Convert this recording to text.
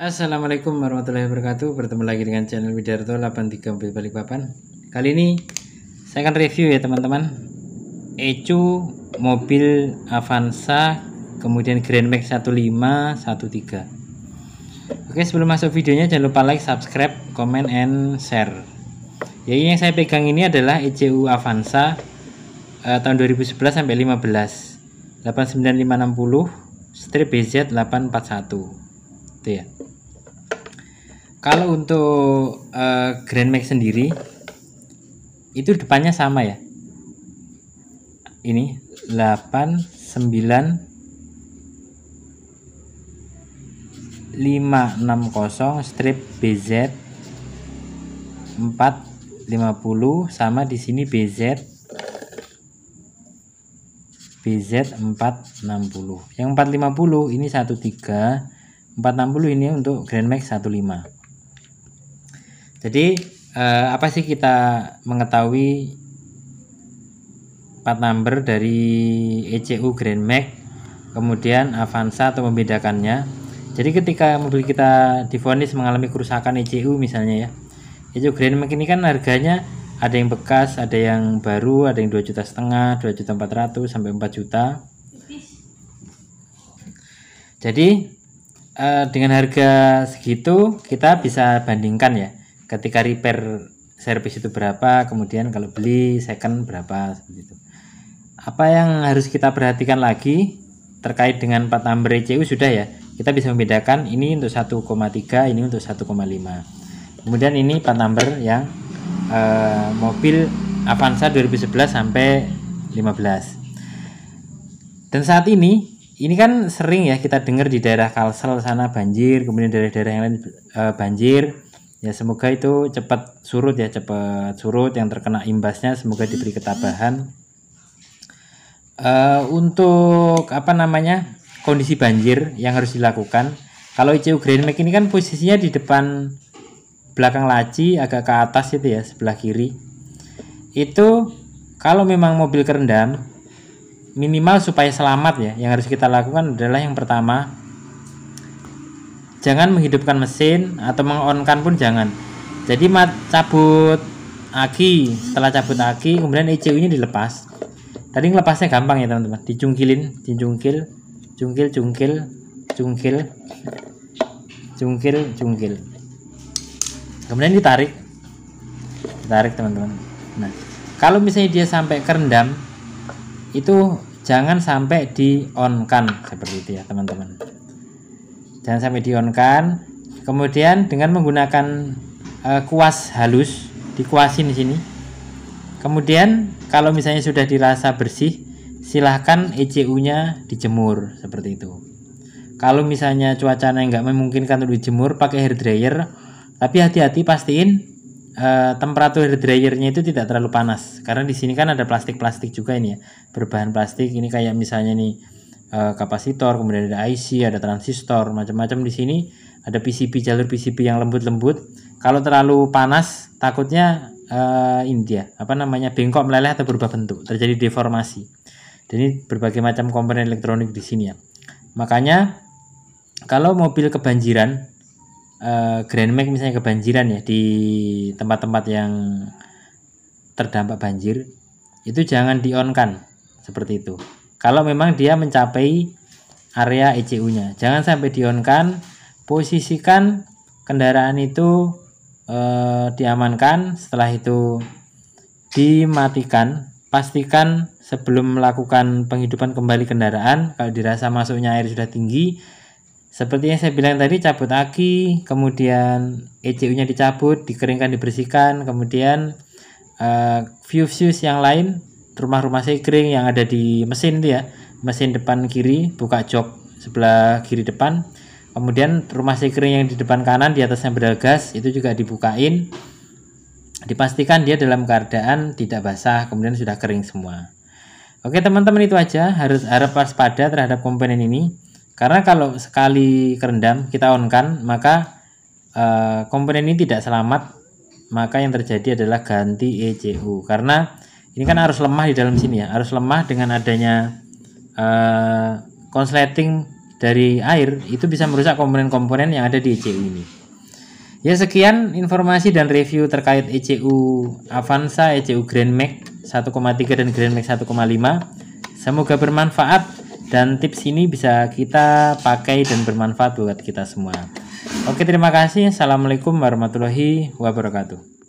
Assalamualaikum warahmatullahi wabarakatuh Bertemu lagi dengan channel Widarto 83 Mobil Balikpapan Kali ini saya akan review ya teman-teman Ecu mobil Avanza Kemudian Grand Max 1513 Oke sebelum masuk videonya jangan lupa like, subscribe, comment, and share Jadi ya, yang saya pegang ini adalah ECU Avanza eh, Tahun 2011 sampai 15 89560 strip BZ 841 itu ya kalau untuk uh, Grand Max sendiri itu depannya sama ya. Ini 8 9 560 strip BZ 450 sama di sini BZ BZ 460. Yang 450 ini 13, 460 ini untuk Grand Max 15. Jadi eh, apa sih kita mengetahui part number dari ECU Grand Max kemudian Avanza atau membedakannya. Jadi ketika mobil kita difonis mengalami kerusakan ECU misalnya ya. ECU Grand Max ini kan harganya ada yang bekas, ada yang baru, ada yang 2 juta setengah, 2 juta empat ratus sampai 4 juta. Jadi eh, dengan harga segitu kita bisa bandingkan ya ketika repair service itu berapa kemudian kalau beli second berapa seperti itu apa yang harus kita perhatikan lagi terkait dengan part number ECU sudah ya kita bisa membedakan ini untuk 1,3 ini untuk 1,5 kemudian ini part number yang uh, mobil Avanza 2011 sampai 15 dan saat ini ini kan sering ya kita dengar di daerah Kalsel sana banjir kemudian daerah-daerah yang lain eh, banjir ya semoga itu cepat surut ya cepat surut yang terkena imbasnya semoga diberi ketabahan uh, untuk apa namanya kondisi banjir yang harus dilakukan kalau ICU Greenmack ini kan posisinya di depan belakang laci agak ke atas itu ya sebelah kiri itu kalau memang mobil kerendam minimal supaya selamat ya yang harus kita lakukan adalah yang pertama jangan menghidupkan mesin atau mengonkan pun jangan jadi mat cabut aki setelah cabut aki kemudian ECU nya dilepas tadi ngelepasnya gampang ya teman-teman dicungkilin dicungkil cungkil cungkil cungkil cungkil cungkil kemudian ditarik ditarik teman-teman nah kalau misalnya dia sampai kerendam itu jangan sampai di on seperti itu ya teman-teman jangan sampai dionkan kemudian dengan menggunakan e, kuas halus dikuasin di sini kemudian kalau misalnya sudah dirasa bersih silahkan ECU nya dijemur seperti itu kalau misalnya cuacanya nggak memungkinkan untuk dijemur pakai hair dryer tapi hati-hati pastiin Uh, temperatur hair dryernya itu tidak terlalu panas karena di sini kan ada plastik-plastik juga ini ya berbahan plastik ini kayak misalnya nih Eh, kapasitor, kemudian ada IC, ada transistor, macam-macam di sini. Ada PCB jalur PCB yang lembut-lembut. Kalau terlalu panas, takutnya uh, ini dia, apa namanya bengkok meleleh atau berubah bentuk, terjadi deformasi. Jadi berbagai macam komponen elektronik di sini ya. Makanya kalau mobil kebanjiran, uh, Grand Max misalnya kebanjiran ya di tempat-tempat yang terdampak banjir, itu jangan dionkan seperti itu kalau memang dia mencapai area ECU-nya. Jangan sampai dionkan, posisikan kendaraan itu eh, diamankan, setelah itu dimatikan. Pastikan sebelum melakukan penghidupan kembali kendaraan, kalau dirasa masuknya air sudah tinggi, seperti yang saya bilang tadi cabut aki, kemudian ECU-nya dicabut, dikeringkan, dibersihkan, kemudian eh, fuse-fuse yang lain rumah-rumah sekring yang ada di mesin itu ya mesin depan kiri buka jok sebelah kiri depan kemudian rumah sekring yang di depan kanan di atasnya pedal gas itu juga dibukain dipastikan dia dalam keadaan tidak basah kemudian sudah kering semua oke teman-teman itu aja harus harap waspada terhadap komponen ini karena kalau sekali kerendam kita on kan maka uh, komponen ini tidak selamat maka yang terjadi adalah ganti ECU karena ini kan harus lemah di dalam sini ya harus lemah dengan adanya uh, konsleting dari air itu bisa merusak komponen-komponen yang ada di ECU ini ya sekian informasi dan review terkait ECU Avanza, ECU Grand Max 1,3 dan Grand Max 1,5 semoga bermanfaat dan tips ini bisa kita pakai dan bermanfaat buat kita semua. Oke, terima kasih. Assalamualaikum warahmatullahi wabarakatuh.